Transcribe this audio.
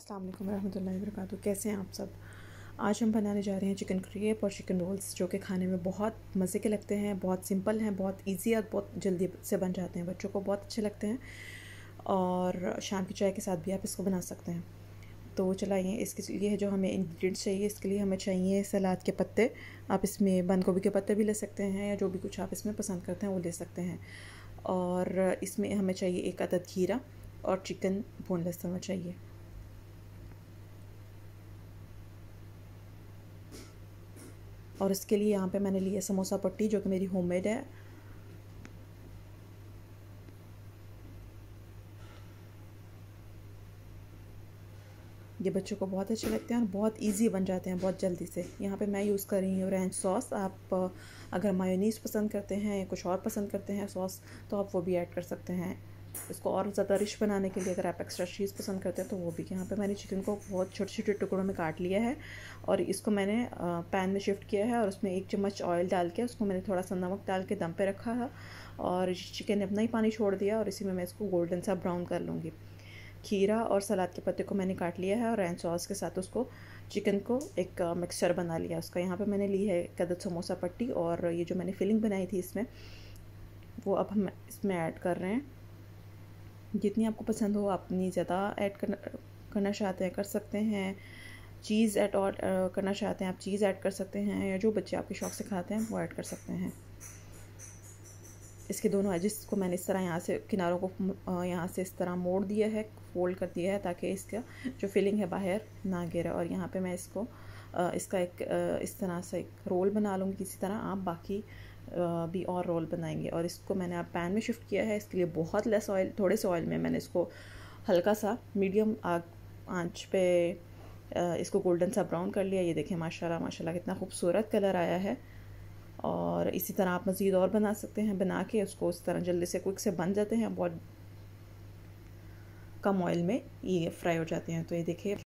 अस्सलाम वालेकुम वरक कैसे हैं आप सब आज हम बनाने जा रहे हैं चिकन क्रेप और चिकन रोल्स जो कि खाने में बहुत मज़े के लगते हैं बहुत सिंपल हैं बहुत इजी और बहुत जल्दी से बन जाते हैं बच्चों को बहुत अच्छे लगते हैं और शाम की चाय के साथ भी आप इसको बना सकते हैं तो चलाइए इसके लिए जो हमें इन्ग्रीडियंट्स चाहिए इसके लिए हमें चाहिए सलाद के पत्ते आप इसमें बंद गोभी के पत्ते भी ले सकते हैं या जो भी कुछ आप इसमें पसंद करते हैं वो ले सकते हैं और इसमें हमें चाहिए एक अदद खीरा और चिकन बोनलेस हमें चाहिए और इसके लिए यहाँ पे मैंने लिया समोसा पट्टी जो कि मेरी होममेड है ये बच्चों को बहुत अच्छे लगते हैं और बहुत इजी बन जाते हैं बहुत जल्दी से यहाँ पे मैं यूज़ कर रही हूँ रेंच सॉस आप अगर मायोनीस पसंद करते हैं या कुछ और पसंद करते हैं सॉस तो आप वो भी ऐड कर सकते हैं इसको और ज़्यादा रिच बनाने के लिए अगर आप एक्स्ट्रा चीज़ पसंद करते हैं तो वो भी यहाँ पे मैंने चिकन को बहुत छोटे छोटे टुकड़ों में काट लिया है और इसको मैंने पैन में शिफ्ट किया है और उसमें एक चम्मच ऑयल डाल के उसको मैंने थोड़ा सा नमक डाल के दम पे रखा है और चिकन ने अपना ही पानी छोड़ दिया और इसी में मैं इसको गोल्डन सा ब्राउन कर लूँगी खीरा और सलाद के पत्ते को मैंने काट लिया है और रैन सॉस के साथ उसको चिकन को एक मिक्सचर बना लिया उसका यहाँ पर मैंने ली है कदर समोसा पट्टी और ये जो मैंने फिलिंग बनाई थी इसमें वो अब हम इसमें ऐड कर रहे हैं जितनी आपको पसंद हो आप ज़्यादा ऐड करना करना चाहते हैं कर सकते हैं चीज़ ऐड और करना चाहते हैं आप चीज़ ऐड कर सकते हैं या जो बच्चे आपके शौक से खाते हैं वो ऐड कर सकते हैं इसके दोनों एजेस को मैंने इस तरह यहाँ से किनारों को यहाँ से इस तरह मोड़ दिया है फोल्ड कर दिया है ताकि इसका जो फिलिंग है बाहर ना गिरे और यहाँ पे मैं इसको इसका एक इस तरह से एक रोल बना लूँगी किसी तरह आप बाकी भी और रोल बनाएंगे और इसको मैंने आप पैन में शिफ्ट किया है इसके लिए बहुत लेस ऑयल थोड़े से ऑयल में मैंने इसको हल्का सा मीडियम आग आँच पे इसको गोल्डन सा ब्राउन कर लिया ये देखें माशाल्लाह माशाल्लाह कितना खूबसूरत कलर आया है और इसी तरह आप मज़ीद और बना सकते हैं बना के उसको उस तरह जल्दी से क्विक से बन जाते हैं बहुत कम ऑयल में ये फ्राई हो जाते हैं तो ये देखिए